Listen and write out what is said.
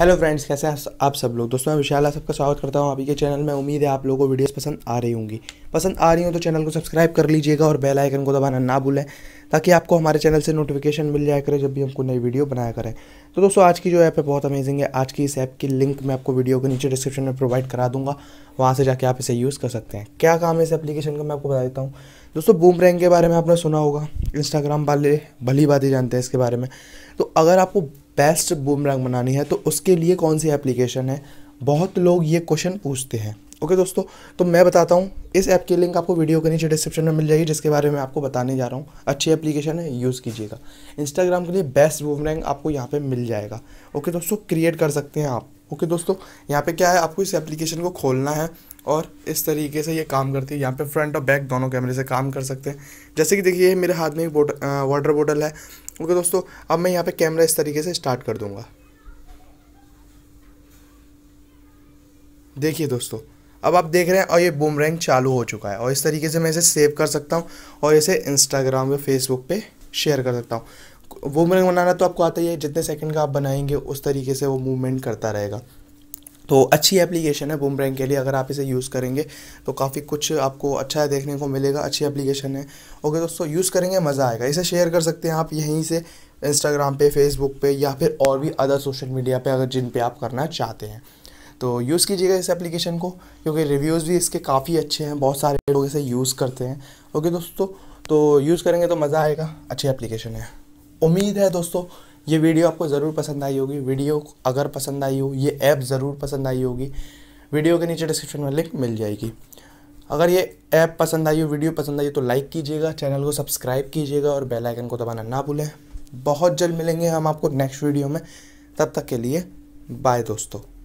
hello friends कैसे हैं आप सब लोग दोस्तों मैं विशाल सबका स्वागत करता हूं आप के चैनल में उम्मीद है आप लोगों को वीडियोस पसंद आ रही होंगी पसंद आ रही हो तो चैनल को सब्सक्राइब कर लीजिएगा और बेल आइकन को दबाना ना भूलें ताकि आपको हमारे चैनल से नोटिफिकेशन मिल जाए करे जब भी हमको नई वीडियो बनाया करें तो दोस्तों आज की जो ऐप है बहुत अमेजिंग है आज की इस ऐप की लिंक मैं आपको वीडियो के नीचे डिस्क्रिप्शन में प्रोवाइड करा दूंगा वहाँ से जाके आप इसे यूज़ कर सकते हैं क्या काम है इस एप्लीकेशन का मैं आपको बता देता हूँ दोस्तों बूम रैंक के बारे में आपने सुना होगा इंस्टाग्राम वाले भली बात ही जानते हैं इसके बारे में तो अगर आपको बेस्ट बूमरंग बनानी है तो उसके लिए कौन सी एप्लीकेशन है बहुत लोग ये क्वेश्चन पूछते हैं ओके दोस्तों तो मैं बताता हूँ इस ऐप की लिंक आपको वीडियो के नीचे डिस्क्रिप्शन में मिल जाएगी जिसके बारे में आपको बताने जा रहा हूँ अच्छी एप्लीकेशन है यूज़ कीजिएगा इंस्टाग्राम के लिए बेस्ट रैंक आपको यहाँ पे मिल जाएगा ओके दोस्तों क्रिएट कर सकते हैं आप ओके दोस्तों यहाँ पे क्या है आपको इस एप्लीकेशन को खोलना है और इस तरीके से ये काम करती है यहाँ पे फ्रंट और बैक दोनों कैमरे से काम कर सकते हैं जैसे कि देखिए ये मेरे हाथ में एक बोट वाटर बोटल है ओके दोस्तों अब मैं यहाँ पे कैमरा इस तरीके से स्टार्ट कर दूँगा देखिए दोस्तों अब आप देख रहे हैं और ये बूमरैंग चालू हो चुका है और इस तरीके से मैं इसे सेव कर सकता हूँ और इसे इंस्टाग्राम या फेसबुक पर शेयर कर सकता हूँ बूमरैंग बनाना तो आपको आता ही है जितने सेकंड का आप बनाएंगे उस तरीके से वो मूवमेंट करता रहेगा तो अच्छी एप्लीकेशन है बुमरैंग के लिए अगर आप इसे यूज़ करेंगे तो काफ़ी कुछ आपको अच्छा है देखने को मिलेगा अच्छी एप्लीकेशन है ओके दोस्तों यूज़ करेंगे मज़ा आएगा इसे शेयर कर सकते हैं आप यहीं से इंस्टाग्राम पे फेसबुक पे या फिर और भी अदर सोशल मीडिया पे अगर जिन पे आप करना चाहते हैं तो यूज़ कीजिएगा इस एप्लीकेशन को क्योंकि रिव्यूज़ भी इसके काफ़ी अच्छे हैं बहुत सारे लोग इसे यूज़ करते हैं ओके दोस्तों तो यूज़ करेंगे तो मज़ा आएगा अच्छी एप्लीकेशन है उम्मीद है दोस्तों ये वीडियो आपको ज़रूर पसंद आई होगी वीडियो अगर पसंद आई हो ये ऐप ज़रूर पसंद आई होगी वीडियो के नीचे डिस्क्रिप्शन में लिंक मिल जाएगी अगर ये ऐप पसंद आई हो वीडियो पसंद आई हो तो लाइक कीजिएगा चैनल को सब्सक्राइब कीजिएगा और बेल आइकन को दबाना ना भूलें बहुत जल्द मिलेंगे हम आपको नेक्स्ट वीडियो में तब तक के लिए बाय दोस्तों